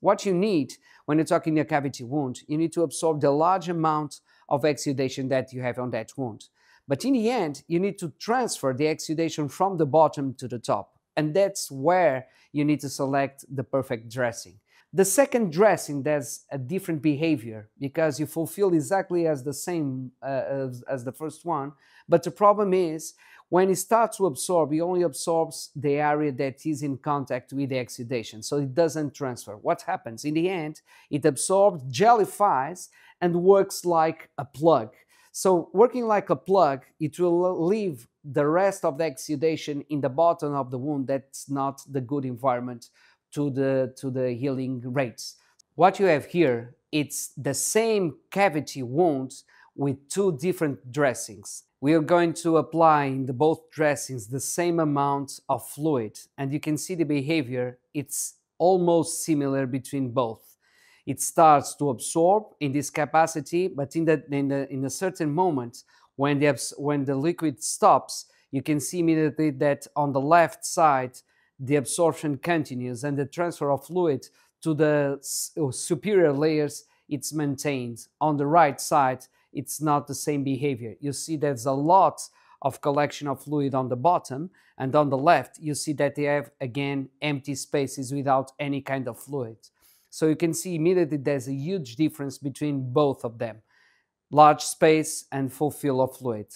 What you need when you're talking a cavity wound, you need to absorb the large amount of exudation that you have on that wound. But in the end, you need to transfer the exudation from the bottom to the top. And that's where you need to select the perfect dressing. The second dressing, there's a different behavior because you fulfill exactly as the same uh, as, as, the first one. But the problem is when it starts to absorb, it only absorbs the area that is in contact with the exudation. So it doesn't transfer. What happens? In the end, it absorbs, jellifies, and works like a plug. So working like a plug, it will leave the rest of the exudation in the bottom of the wound. That's not the good environment to the, to the healing rates. What you have here, it's the same cavity wound with two different dressings. We are going to apply in the both dressings the same amount of fluid and you can see the behavior, it's almost similar between both. It starts to absorb in this capacity, but in, that, in, the, in a certain moment, when the, when the liquid stops, you can see immediately that on the left side, the absorption continues and the transfer of fluid to the uh, superior layers it's maintained. On the right side, it's not the same behavior. You see there's a lot of collection of fluid on the bottom, and on the left, you see that they have, again, empty spaces without any kind of fluid. So you can see immediately there's a huge difference between both of them, large space and full fill of fluid.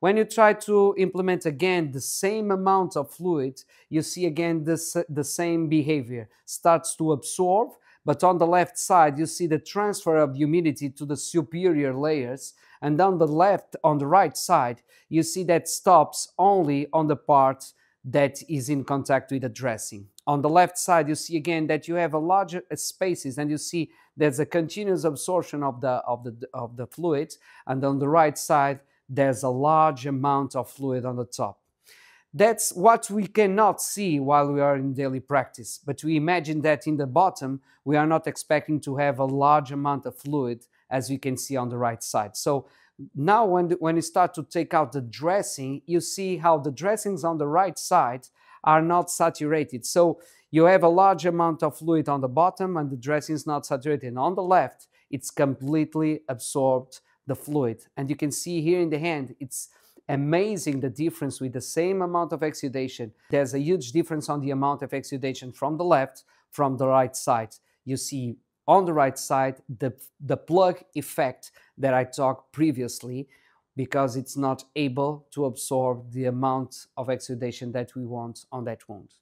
When you try to implement again the same amount of fluid, you see again this, the same behavior. Starts to absorb, but on the left side, you see the transfer of humidity to the superior layers. And on the left, on the right side, you see that stops only on the part that is in contact with the dressing. On the left side, you see again that you have a larger uh, spaces and you see there's a continuous absorption of the, of the, of the fluids. And on the right side, there's a large amount of fluid on the top. That's what we cannot see while we are in daily practice, but we imagine that in the bottom, we are not expecting to have a large amount of fluid as we can see on the right side. So now when, the, when you start to take out the dressing, you see how the dressings on the right side are not saturated. So you have a large amount of fluid on the bottom and the dressing is not saturated. And on the left, it's completely absorbed the fluid. And you can see here in the hand, it's amazing the difference with the same amount of exudation. There's a huge difference on the amount of exudation from the left, from the right side. You see on the right side the, the plug effect that I talked previously because it's not able to absorb the amount of exudation that we want on that wound.